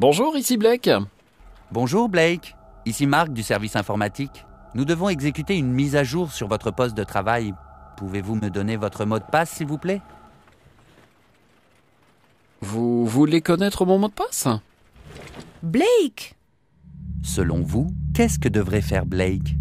Bonjour, ici Blake. Bonjour Blake, ici Marc du service informatique. Nous devons exécuter une mise à jour sur votre poste de travail. Pouvez-vous me donner votre mot de passe, s'il vous plaît Vous voulez connaître mon mot de passe Blake Selon vous, qu'est-ce que devrait faire Blake